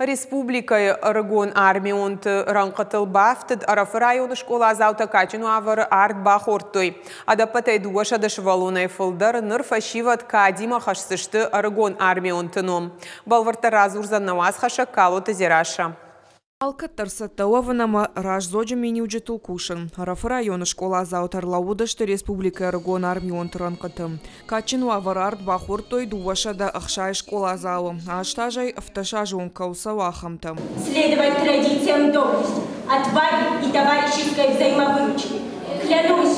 Республикай Армии армионт э, ранқытыл бафтыд арафы районы школа азаута качыну авары арт бах ортой. Адапатай дуаша дашвалунай фылдар ныр фашиват кадима хашсышты Рыгон армионтыну. Балварта разурзан наваз хаша калу тазираша. Алқы Тарсаттауавынама раш зоджы мені үджетіл күшін. Арафы районы школа заутар лаудышты республика Эргон армион тұранқыты. Качын уавар арт бахур той дувашада ақшай школа зауы. жай авташа жоң кауса вахамты. Следовать традициям доблести, отваги и товарищеской взаимовыручки. Клянусь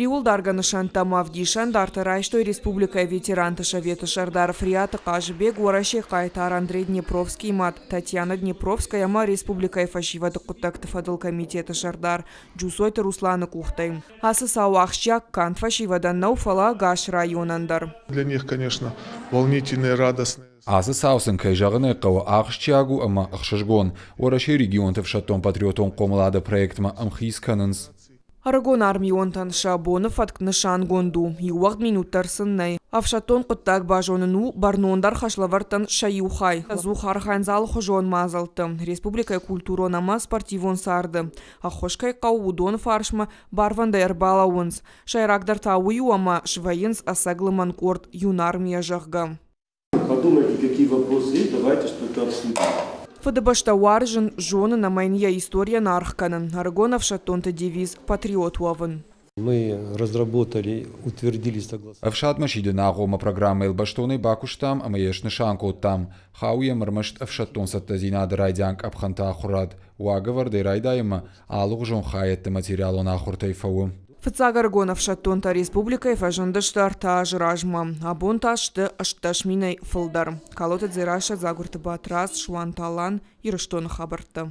Риул дарганы шантамав дишан дартерайштой республика ветеранты шавета шардар Фриата Кажбек Уараши Кайтар Андрей Днепровский мат Татьяна Днепровская ма республика Фашива Докутакта Фадыл комитета Шардар Джусойта Руслана Кухтай. Асы Сауахчак Кантфашива Даннауфала Гаш районандар. Для них, конечно, волнительные, радостные. Азы саусын кайжағыны айқауы ағыш чиагу ыма ықшыжгон, ораши регионтов шаттон патриотон қомылады проектма ымхисканынс. Арагон армион танша бонов шаан гонду, юах минуттар сыннай. Авшатон құттак бажоныну барнондар хашлавартан шаюхай. Зухар ханзал хожон мазалты. Республика культуронама спортивон сарды. Ахошкай қауудон фаршма барвандай арбалауынс. Шайрагдар тауиуама швайынс асағылы корт юнармия жағға. Подумайте, какие вопросы давайте что-то обсудим. Фыдыбашта варжын жоны на майнья история нархканын, аргоновша тонта девиз патриот уавын. Мы разработали, утвердили согласно... Авшат машиды на агома программы Элбаштоны Бакуштам, амаешны там. Хауя мармашт авшаттон саттазинады райдянг апханта ахурад. Уагавар дейрайдайма, алу жон хайетті материалон ахуртайфауы. Фыцагаргонов шаттонта республикай фажындыштар та жыражмы. Абонташты ышташ минай фылдар. Калоты дзираша загурты батрас шуанталан ирыштоны хабыртты.